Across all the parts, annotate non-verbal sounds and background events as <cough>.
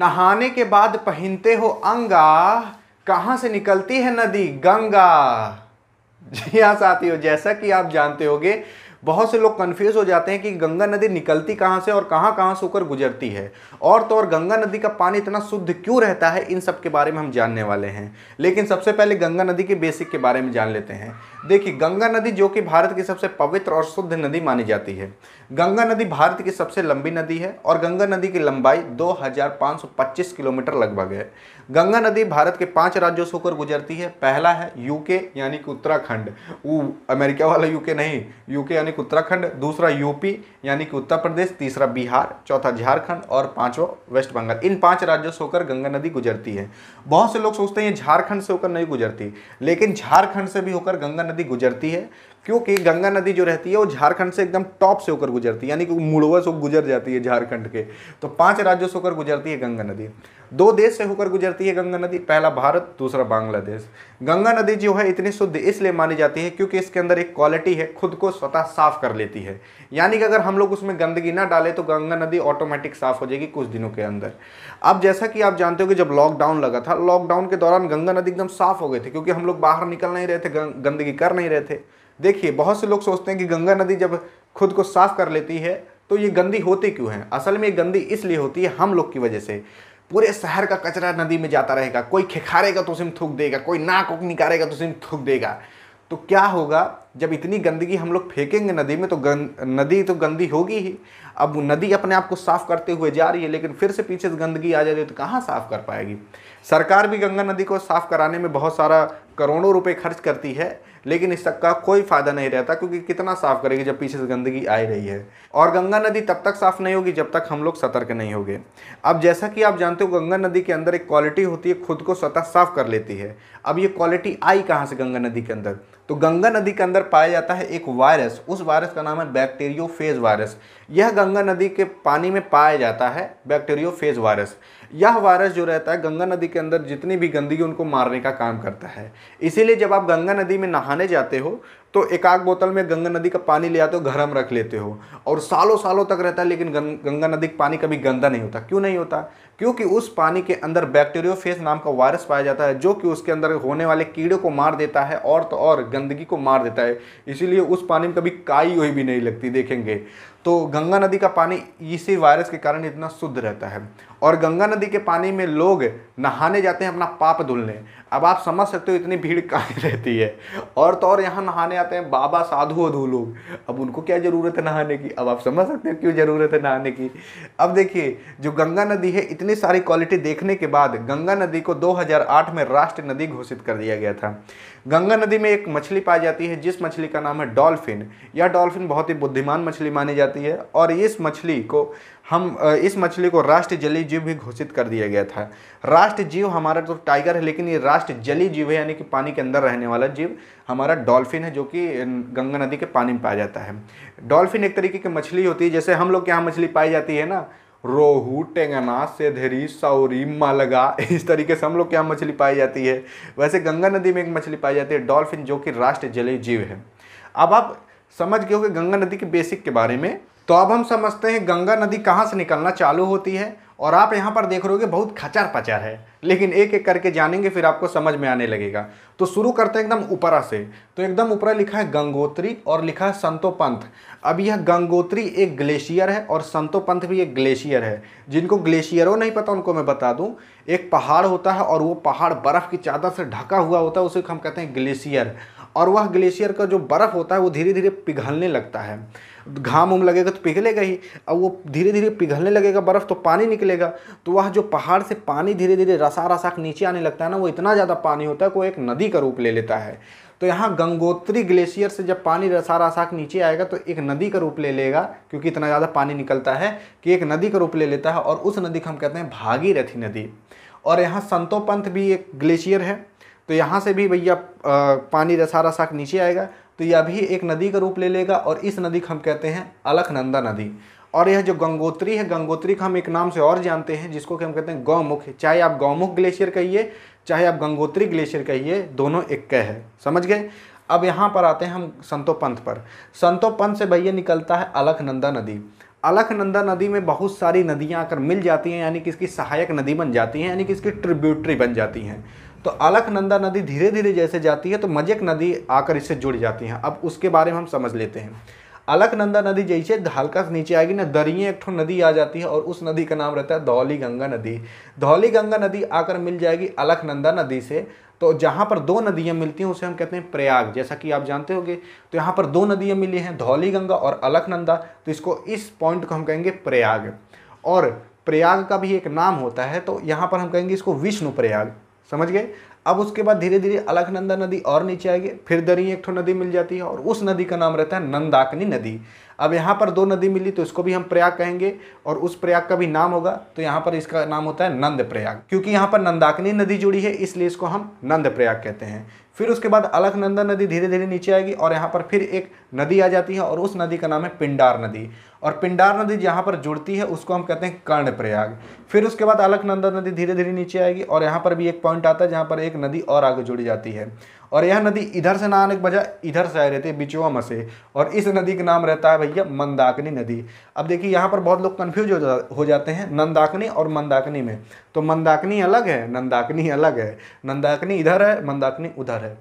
नहाने के बाद पहनते हो अंगा कहाँ से निकलती है नदी गंगा जी हाँ साथियों जैसा कि आप जानते होंगे बहुत से लोग कन्फ्यूज हो जाते हैं कि गंगा नदी निकलती कहाँ से और कहाँ कहाँ से होकर गुजरती है और तो और गंगा नदी का पानी इतना शुद्ध क्यों रहता है इन सब के बारे में हम जानने वाले हैं लेकिन सबसे पहले गंगा नदी के बेसिक के बारे में जान लेते हैं देखिए गंगा नदी जो कि भारत की सबसे पवित्र और शुद्ध नदी मानी जाती है गंगा नदी भारत की सबसे लंबी नदी है और गंगा नदी की लंबाई 2525 किलोमीटर लगभग है गंगा नदी भारत के पांच राज्यों से होकर गुजरती है पहला है यूके यानी कि उत्तराखंड वो अमेरिका वाला यूके नहीं यूके यानी कि उत्तराखंड दूसरा यूपी यानी कि उत्तर प्रदेश तीसरा बिहार चौथा झारखंड और पाँचवा वेस्ट बंगाल इन पाँच राज्यों से होकर गंगा नदी गुजरती है बहुत से लोग सोचते हैं झारखंड से होकर नहीं गुजरती लेकिन झारखंड से भी होकर गंगा नदी गुजरती है क्योंकि गंगा नदी जो रहती है वो झारखंड से एकदम टॉप से होकर गुजरती है यानी कि मुड़वा से गुजर जाती है झारखंड के तो पांच राज्यों से होकर गुजरती है गंगा नदी दो देश से होकर गुजरती है गंगा नदी पहला भारत दूसरा बांग्लादेश गंगा नदी जो है इतनी शुद्ध इसलिए मानी जाती है क्योंकि इसके अंदर एक क्वालिटी है खुद को स्वतः साफ कर लेती है यानी कि अगर हम लोग उसमें गंदगी ना डालें तो गंगा नदी ऑटोमेटिक साफ हो जाएगी कुछ दिनों के अंदर अब जैसा कि आप जानते हो कि जब लॉकडाउन लगा था लॉकडाउन के दौरान गंगा नदी एकदम साफ हो गई थी क्योंकि हम लोग बाहर निकल नहीं रहे थे गंदगी कर नहीं रहे थे देखिए बहुत से लोग सोचते हैं कि गंगा नदी जब खुद को साफ कर लेती है तो ये गंदी होती क्यों है असल में ये गंदी इसलिए होती है हम लोग की वजह से पूरे शहर का कचरा नदी में जाता रहेगा कोई खिखारेगा तो उसे थूक देगा कोई नाक उक निकालेगा तो उसे थूक देगा तो क्या होगा जब इतनी गंदगी हम लोग फेंकेंगे नदी में तो गंद नदी तो गंदी होगी ही अब नदी अपने आप को साफ करते हुए जा रही है लेकिन फिर से पीछे से गंदगी आ है तो कहाँ साफ कर पाएगी सरकार भी गंगा नदी को साफ कराने में बहुत सारा करोड़ों रुपए खर्च करती है लेकिन इस सबका कोई फ़ायदा नहीं रहता क्योंकि कितना साफ करेगी जब पीछे से गंदगी आ रही है और गंगा नदी तब तक साफ नहीं होगी जब तक हम लोग सतर्क नहीं होंगे अब जैसा कि आप जानते हो गंगा नदी के अंदर एक क्वालिटी होती है खुद को स्वतः साफ कर लेती है अब ये क्वालिटी आई कहाँ से गंगा नदी के अंदर तो गंगा नदी के अंदर पाया जाता है एक वायरस उस वायरस का नाम है बैक्टीरियोफेज वायरस यह गंगा नदी के पानी में पाया जाता है बैक्टीरियोफेज वायरस यह वायरस जो रहता है गंगा नदी के अंदर जितनी भी गंदगी उनको मारने का काम करता है इसीलिए जब आप गंगा नदी में नहाने जाते हो तो एक आग बोतल में गंगा नदी का पानी ले आते हो गर्म रख लेते हो और सालों सालों तक रहता है लेकिन गंगा नदी का पानी कभी गंदा नहीं होता क्यों नहीं होता क्योंकि उस पानी के अंदर फेस नाम का वायरस पाया जाता है जो कि उसके अंदर होने वाले कीड़ों को मार देता है और तो और गंदगी को मार देता है इसीलिए उस पानी में कभी काई हुई भी नहीं लगती देखेंगे तो गंगा नदी का पानी इसी वायरस के कारण इतना शुद्ध रहता है और गंगा नदी के पानी में लोग नहाने जाते हैं अपना पाप धुलने अब आप समझ सकते हो इतनी भीड़ <laughs> कहाँ रहती है और तो और यहाँ नहाने आते हैं बाबा साधु अधू लोग अब उनको क्या ज़रूरत है नहाने की अब आप समझ सकते हो क्यों ज़रूरत है नहाने की अब देखिए जो गंगा नदी है इतनी सारी क्वालिटी देखने के बाद गंगा नदी को 2008 में राष्ट्रीय नदी घोषित कर दिया गया था गंगा नदी में एक मछली पाई जाती है जिस मछली का नाम है डॉल्फिन यह डॉल्फिन बहुत ही बुद्धिमान मछली मानी जाती है और इस मछली को हम इस मछली को राष्ट्रीय जलीय जीव भी घोषित कर दिया गया था राष्ट्रीय जीव हमारा तो टाइगर है लेकिन ये राष्ट्रीय जलीय जीव है यानी कि पानी के अंदर रहने वाला जीव हमारा डॉल्फिन है जो कि गंगा नदी के पानी में पाया जाता है डॉल्फिन एक तरीके की मछली होती है जैसे हम लोग के यहाँ मछली पाई जाती है ना रोहू टेंगना सेधेरी साउरी मालगा इस तरीके से हम लोग के यहाँ मछली पाई जाती है वैसे गंगा नदी में एक मछली पाई जाती है डॉल्फिन जो कि राष्ट्रीय जलीय जीव है अब आप समझ गए हो कि गंगा नदी के बेसिक के बारे में तो अब हम समझते हैं गंगा नदी कहाँ से निकलना चालू होती है और आप यहाँ पर देख रहे हो बहुत खचार पचार है लेकिन एक एक करके जानेंगे फिर आपको समझ में आने लगेगा तो शुरू करते हैं एकदम ऊपरा से तो एकदम ऊपरा लिखा है गंगोत्री और लिखा है संतोपंथ अब यह गंगोत्री एक ग्लेशियर है और संतोपंथ भी एक ग्लेशियर है जिनको ग्लेशियरों नहीं पता उनको मैं बता दूँ एक पहाड़ होता है और वो पहाड़ बर्फ़ की चादर से ढका हुआ होता है उसे हम कहते हैं ग्लेशियर और वह ग्लेशियर का जो बर्फ़ होता है वो धीरे धीरे पिघलने लगता है घाम उम लगेगा तो पिघलेगा ही अब वो धीरे धीरे पिघलने लगेगा बर्फ़ तो पानी निकलेगा तो वह जो पहाड़ से पानी धीरे धीरे रसा रसा नीचे आने लगता है ना वो इतना ज़्यादा पानी होता है कि वो एक नदी का रूप ले लेता है तो यहाँ गंगोत्री ग्लेशियर से जब पानी रसा रसा नीचे आएगा तो एक नदी का रूप ले लेगा क्योंकि इतना ज़्यादा पानी निकलता है कि एक नदी का रूप ले लेता है और उस नदी को हम कहते हैं भागीरथी नदी और यहाँ संतोपंथ भी एक ग्लेशियर है तो यहाँ से भी भैया पानी रसा रसा नीचे आएगा तो यह भी एक नदी का रूप ले लेगा और इस नदी को हम कहते हैं अलखनंदा नदी और यह जो गंगोत्री है गंगोत्री का हम एक नाम से और जानते हैं जिसको कि हम कहते हैं गौमुख चाहे आप गौमुख ग्लेशियर कहिए चाहे आप गंगोत्री ग्लेशियर कहिए दोनों एक कह है समझ गए अब यहाँ पर आते हैं हम संतो पंथ पर संतो पंथ से भैया निकलता है अलखनंदा नदी अलखनंदा नदी में बहुत सारी नदियाँ आकर मिल जाती हैं यानी कि इसकी सहायक नदी बन जाती हैं यानी कि इसकी ट्रिब्यूटरी बन जाती हैं तो अलकनंदा नदी धीरे धीरे जैसे जाती है तो मजेक नदी आकर इससे जुड़ जाती है अब उसके बारे में हम समझ लेते हैं अलकनंदा नदी जैसे हल्का से नीचे आएगी ना दरिए एक ठो नदी आ जाती है और उस नदी का नाम रहता है धौली गंगा नदी धौली गंगा नदी आकर मिल जाएगी अलकनंदा नदी से तो जहाँ पर दो नदियाँ मिलती हैं उसे हम कहते हैं प्रयाग जैसा कि आप जानते होंगे तो यहाँ पर दो नदियाँ मिली हैं धौली गंगा और अलकनंदा तो इसको इस पॉइंट को हम कहेंगे प्रयाग और प्रयाग का भी एक नाम होता है तो यहाँ पर हम कहेंगे इसको विष्णु प्रयाग समझ गए अब उसके बाद धीरे धीरे अलकनंदा नदी और नीचे आएगी फिर दरी एक ठो नदी मिल जाती है और उस नदी का नाम रहता है नंदाकनी नदी अब यहाँ पर दो नदी मिली तो इसको भी हम प्रयाग कहेंगे और उस प्रयाग का भी नाम होगा तो यहाँ पर इसका नाम होता है नंद प्रयाग क्योंकि यहाँ पर नंदाकिनी नदी जुड़ी है इसलिए इसको हम नंद प्रयाग कहते हैं फिर उसके बाद अलकनंदा नदी धीरे धीरे नीचे आएगी और यहाँ पर फिर एक नदी आ जाती है और उस नदी का नाम है पिंडार नदी और पिंडार नदी जहाँ पर जुड़ती है उसको हम कहते हैं कर्ण प्रयाग फिर उसके बाद अलकनंदा नदी धीरे धीरे नीचे आएगी और यहाँ पर भी एक पॉइंट आता है जहाँ पर एक नदी और आगे जुड़ी जाती है और यह नदी इधर से नहाने के बजाय इधर से आ रही थी बिचुआ मसे और इस नदी का नाम रहता है भैया मंदाकिनी नदी अब देखिए यहाँ पर बहुत लोग कन्फ्यूज हो, जा, हो जाते हैं नंदाकिनी और मंदाकिनी में तो मंदाकिनी अलग है नंदाकिनी अलग है नंदाकिनी इधर है मंदाकिनी उधर है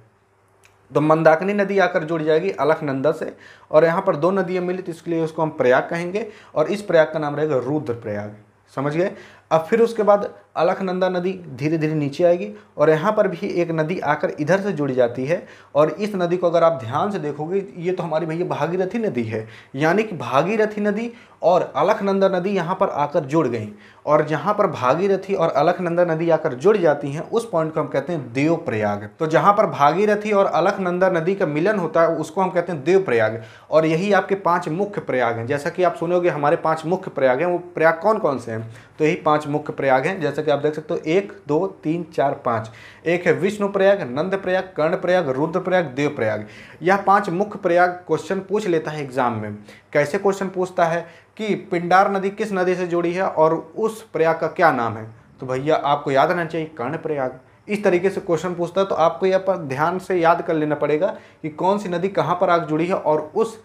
तो मंदाकिनी नदी आकर जुड़ जाएगी अलखनंदा से और यहाँ पर दो नदियाँ मिली तो इसके लिए उसको हम प्रयाग कहेंगे और इस प्रयाग का नाम रहेगा रुद्र प्रयाग समझ गए अब फिर उसके बाद अलखनंदा नदी धीरे धीरे नीचे आएगी और यहाँ पर भी एक नदी आकर इधर से जुड़ जाती है और इस नदी को अगर आप ध्यान से देखोगे ये तो हमारी भैया भागीरथी नदी है यानी कि भागीरथी नदी और अलखनंदा नदी यहाँ पर आकर जुड़ गई और जहाँ पर भागीरथी और अलखनंदा नदी आकर जुड़ जाती हैं उस पॉइंट को हम कहते हैं देवप्रयाग तो जहाँ पर भागीरथी और अलखनंदा नदी का मिलन होता है उसको हम कहते हैं देवप्रयाग और यही आपके पांच मुख्य प्रयाग हैं जैसा कि आप सुनोगे हमारे पांच मुख्य प्रयाग हैं वो प्रयाग कौन कौन से हैं तो यही पाँच मुख्य प्रयाग हैं जैसा कि आप देख सकते हो एक दो तीन चार पाँच एक है विष्णु प्रयाग नंद प्रयाग कर्ण प्रयाग रुद्र प्रयाग देव प्रयाग यह पांच मुख्य प्रयाग क्वेश्चन पूछ लेता है एग्जाम में कैसे क्वेश्चन पूछता है कि पिंडार नदी किस नदी से जुड़ी है और उस प्रयाग का क्या नाम है तो भैया आपको याद रहना चाहिए कर्ण प्रयाग इस तरीके से क्वेश्चन पूछता है तो आपको यह पर ध्यान से याद कर लेना पड़ेगा कि कौन सी नदी कहाँ पर आग जुड़ी है और उस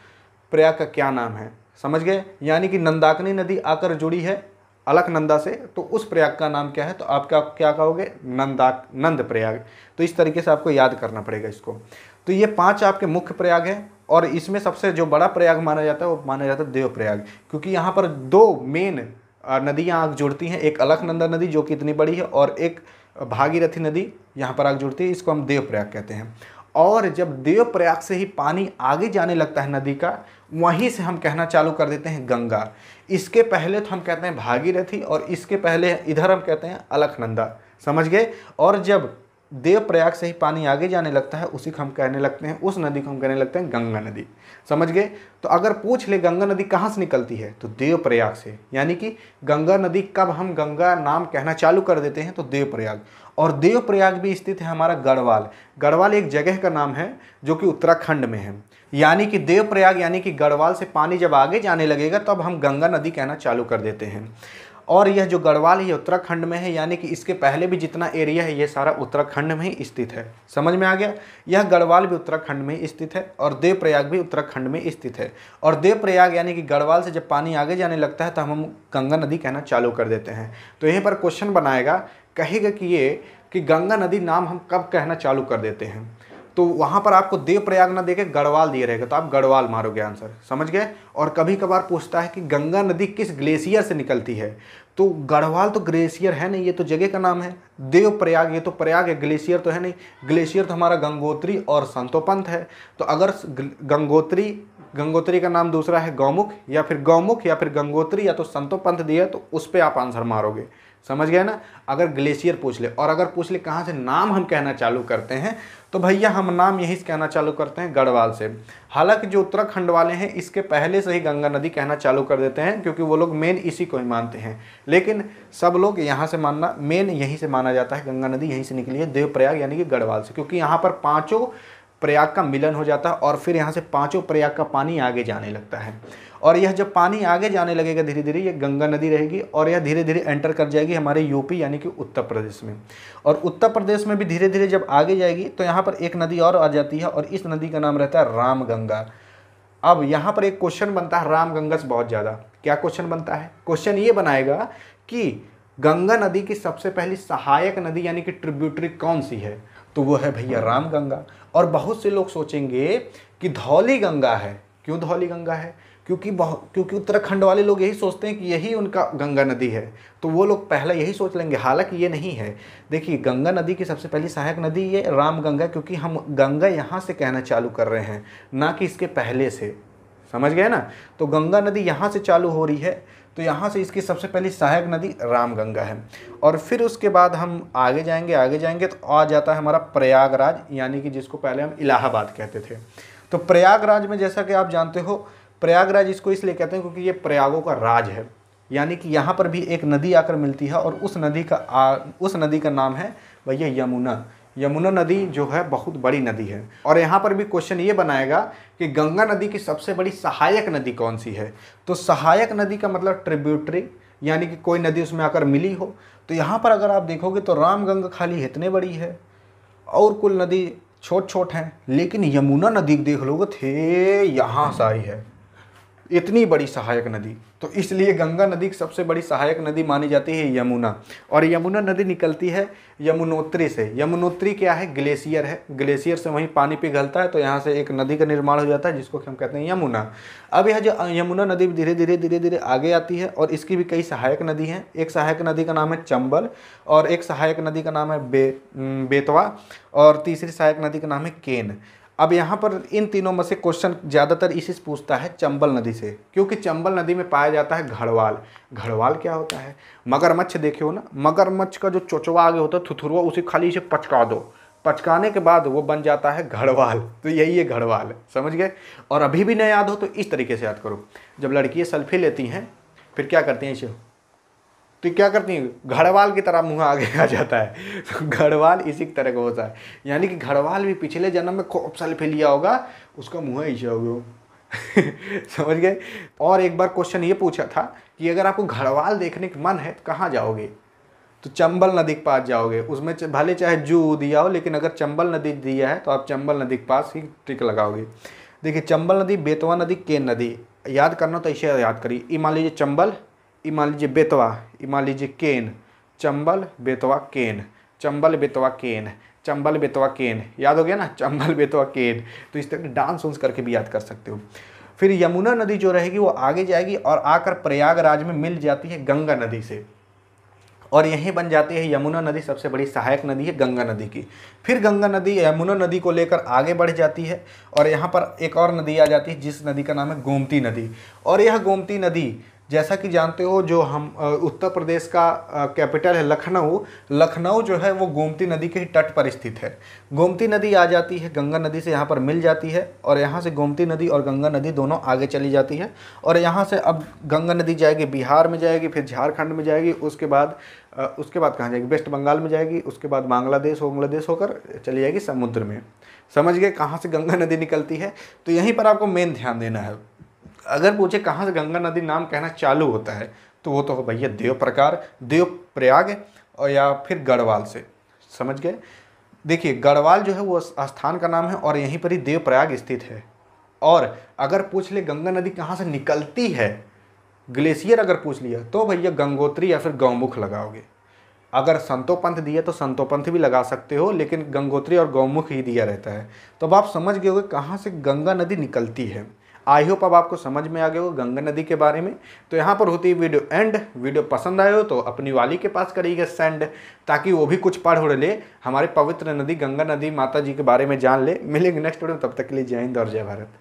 प्रयाग का क्या नाम है समझ गए यानी कि नंदाकनी नदी आकर जुड़ी है अलकनंदा से तो उस प्रयाग का नाम क्या है तो आप क्या क्या कहोगे नंदा नंद प्रयाग तो इस तरीके से आपको याद करना पड़ेगा इसको तो ये पांच आपके मुख्य प्रयाग हैं और इसमें सबसे जो बड़ा प्रयाग माना जाता है वो माना जाता है देव प्रयाग क्योंकि यहाँ पर दो मेन नदियाँ आग जुड़ती हैं एक अलकनंदा नदी जो कि इतनी बड़ी है और एक भागीरथी नदी यहाँ पर आग जुड़ती है इसको हम देव प्रयाग कहते हैं और जब देव प्रयाग से ही पानी आगे जाने लगता है नदी का वहीं से हम कहना चालू कर देते हैं गंगा इसके पहले तो हम कहते हैं भागीरथी और इसके पहले इधर हम कहते हैं अलखनंदा समझ गए और जब देव प्रयाग से ही पानी आगे जाने लगता है उसी को हम कहने लगते हैं उस नदी को हम कहने लगते हैं गंगा नदी समझ गए तो अगर पूछ ले गंगा नदी कहाँ से निकलती है तो देव प्रयाग से यानी कि गंगा नदी कब हम गंगा नाम कहना चालू कर देते हैं तो देव प्रयाग और देव प्रयाग भी स्थित है हमारा गढ़वाल गढ़वाल एक जगह का नाम है जो कि उत्तराखंड में है यानी कि देवप्रयाग यानी कि गढ़वाल से पानी जब आगे जाने लगेगा तब हम गंगा नदी कहना चालू कर देते हैं और यह जो गढ़वाल है उत्तराखंड में है यानी कि इसके पहले भी जितना एरिया है ये सारा उत्तराखंड में ही स्थित है समझ में आ गया यह गढ़वाल भी उत्तराखंड में स्थित है और देवप्रयाग भी उत्तराखंड में स्थित है और देवप्रयाग यानी कि गढ़वाल से जब पानी आगे जाने लगता है तो हम गंगा नदी कहना चालू कर देते हैं तो यहीं पर क्वेश्चन बनाएगा कहेगा कि ये कि गंगा नदी नाम हम कब कहना चालू कर देते हैं तो वहाँ पर आपको देव प्रयाग ना देखे गढ़वाल दिए रहेगा तो आप गढ़वाल मारोगे आंसर समझ गए और कभी कभार पूछता है कि गंगा नदी किस ग्लेशियर से निकलती है तो गढ़वाल तो ग्लेशियर है नहीं ये तो जगह का नाम है देव प्रयाग ये तो प्रयाग है ग्लेशियर तो है नहीं ग्लेशियर तो हमारा गंगोत्री और संतोपंथ है तो अगर गंगोत्री गंगोत्री का नाम दूसरा है गौमुख या फिर गौमुख या फिर गंगोत्री या तो संतोपंथ दिया तो उस पर आप आंसर मारोगे समझ गए ना अगर ग्लेशियर पूछ ले और अगर पूछ ले कहाँ से नाम हम कहना चालू करते हैं तो भैया हम नाम यहीं से कहना चालू करते हैं गढ़वाल से हालांकि जो उत्तराखंड वाले हैं इसके पहले से ही गंगा नदी कहना चालू कर देते हैं क्योंकि वो लोग मेन इसी को ही मानते हैं लेकिन सब लोग यहाँ से मानना मेन यहीं से माना जाता है गंगा नदी यहीं से निकली है देवप्रयाग यानी कि गढ़वाल से क्योंकि यहाँ पर पाँचों प्रयाग का मिलन हो जाता है और फिर यहाँ से पाँचों प्रयाग का पानी आगे जाने लगता है और यह जब पानी आगे जाने लगेगा धीरे धीरे ये गंगा नदी रहेगी और यह धीरे धीरे एंटर कर जाएगी हमारे यूपी यानी कि उत्तर प्रदेश में और उत्तर प्रदेश में भी धीरे धीरे जब आगे जाएगी तो यहाँ पर एक नदी और आ जाती है और इस नदी का नाम रहता है गंगा अब यहाँ पर एक क्वेश्चन बनता है गंगा से बहुत ज़्यादा क्या क्वेश्चन बनता है क्वेश्चन ये बनाएगा कि गंगा नदी की सबसे पहली सहायक नदी यानी कि ट्रिब्यूटरी कौन सी है तो वो है भैया रामगंगा और बहुत से लोग सोचेंगे कि धौली गंगा है क्यों धौली गंगा है क्योंकि बहुत क्योंकि उत्तराखंड वाले लोग यही सोचते हैं कि यही उनका गंगा नदी है तो वो लोग पहले यही सोच लेंगे हालांकि ये नहीं है देखिए गंगा नदी की सबसे पहली सहायक नदी ये राम गंगा क्योंकि हम गंगा यहाँ से कहना चालू कर रहे हैं ना कि इसके पहले से समझ गए ना तो गंगा नदी यहाँ से चालू हो रही है तो यहाँ से इसकी सबसे पहली सहायक नदी राम गंगा है और फिर उसके बाद हम आगे जाएंगे आगे जाएंगे तो आ जाता है हमारा प्रयागराज यानी कि जिसको पहले हम इलाहाबाद कहते थे तो प्रयागराज में जैसा कि आप जानते हो प्रयागराज इसको इसलिए कहते हैं क्योंकि ये प्रयागों का राज है यानी कि यहाँ पर भी एक नदी आकर मिलती है और उस नदी का आ, उस नदी का नाम है भैया यमुना यमुना नदी जो है बहुत बड़ी नदी है और यहाँ पर भी क्वेश्चन ये बनाएगा कि गंगा नदी की सबसे बड़ी सहायक नदी कौन सी है तो सहायक नदी का मतलब ट्रिब्यूटरी यानी कि कोई नदी उसमें आकर मिली हो तो यहाँ पर अगर आप देखोगे तो रामगंगा खाली इतने बड़ी है और कुल नदी छोट छोट हैं लेकिन यमुना नदी देख लो थे यहाँ से आई है इतनी बड़ी सहायक नदी तो इसलिए गंगा नदी की सबसे बड़ी सहायक नदी मानी जाती है यमुना और यमुना नदी निकलती है यमुनोत्री से यमुनोत्री क्या है ग्लेशियर है ग्लेशियर से वहीं पानी पिघलता है तो यहाँ से एक नदी का निर्माण हो जाता है जिसको हम कहते हैं यमुना अब यह जो यमुना नदी धीरे धीरे धीरे धीरे आगे आती है और इसकी भी कई सहायक नदी हैं एक सहायक नदी का नाम है चंबल और एक सहायक नदी का नाम है बे बेतवा और तीसरी सहायक नदी का नाम है केन अब यहाँ पर इन तीनों में से क्वेश्चन ज़्यादातर इसी से पूछता है चंबल नदी से क्योंकि चंबल नदी में पाया जाता है घड़वाल घड़वाल क्या होता है मगरमच्छ देखे हो ना मगरमच्छ का जो चोचवा आगे होता है थुथुरवा उसे खाली इसे पचका दो पचकाने के बाद वो बन जाता है घड़वाल तो यही है घड़वाल समझ गए और अभी भी नहीं याद हो तो इस तरीके से याद करो जब लड़कियाँ सेल्फी लेती हैं फिर क्या करती हैं इसे तो क्या करती हैं घड़वाल की तरह मुँह आगे आ जाता है तो घड़वाल इसी तरह का होता है यानी कि घड़वाल भी पिछले जन्म में खूब साल लिया होगा उसका मुँह ऐसा गया समझ गए और एक बार क्वेश्चन ये पूछा था कि अगर आपको घड़वाल देखने का मन है तो कहाँ जाओगे तो चंबल नदी के पास जाओगे उसमें भले चाहे जू दिया हो लेकिन अगर चंबल नदी दिया है तो आप चंबल नदी के पास ही ट्रिक लगाओगे देखिए चंबल नदी बेतवा नदी केन नदी याद करना तो ऐसे याद करिए ये मान लीजिए चंबल ये मान लीजिए बेतवा ये मान लीजिए केन चंबल बेतवा केन चंबल बेतवा केन चंबल बेतवा केन याद हो गया ना चंबल बेतवा केन तो इस तरह डांस उन्स करके भी याद कर सकते हो फिर यमुना नदी जो रहेगी वो आगे जाएगी और आकर प्रयागराज में मिल जाती है गंगा नदी से और यहीं बन जाती है यमुना नदी सबसे बड़ी सहायक नदी है गंगा नदी की फिर गंगा नदी यमुना नदी को लेकर आगे बढ़ जाती है और यहाँ पर एक और नदी आ जाती है जिस नदी का नाम है गोमती नदी और यह गोमती नदी जैसा कि जानते हो जो हम उत्तर प्रदेश का कैपिटल है लखनऊ लखनऊ जो है वो गोमती नदी के ही तट पर स्थित है गोमती नदी आ जाती है गंगा नदी से यहाँ पर मिल जाती है और यहाँ से गोमती नदी और गंगा नदी दोनों आगे चली जाती है और यहाँ से अब गंगा नदी जाएगी बिहार में जाएगी फिर झारखंड में जाएगी उसके बाद उसके बाद कहाँ जाएगी वेस्ट बंगाल में जाएगी उसके बाद बांग्लादेश बांग्लादेश होकर चली जाएगी समुद्र में समझ गए कहाँ से गंगा नदी निकलती है तो यहीं पर आपको मेन ध्यान देना है अगर पूछे कहाँ से गंगा नदी नाम कहना चालू होता है तो वो तो भैया देव प्रकार देव प्रयाग और या फिर गढ़वाल से समझ गए देखिए गढ़वाल जो है वो स्थान का नाम है और यहीं पर ही देव प्रयाग स्थित है और अगर पूछ ले गंगा नदी कहाँ से निकलती है ग्लेशियर अगर पूछ लिया तो भैया गंगोत्री या फिर गौमुख लगाओगे अगर संतोपंथ दिया तो संतोपंथ भी लगा सकते हो लेकिन गंगोत्री और गौमुख ही दिया रहता है तो अब आप समझ गए होगे कहाँ से गंगा नदी निकलती है आई होप अब आपको समझ में आ गया हो गंगा नदी के बारे में तो यहाँ पर होती है वीडियो एंड वीडियो पसंद आए हो तो अपनी वाली के पास करिएगा सेंड ताकि वो भी कुछ पढ़ उड़ ले हमारे पवित्र नदी गंगा नदी माता जी के बारे में जान ले मिलेंगे नेक्स्ट वीडियो में तब तक के लिए जय हिंद और जय भारत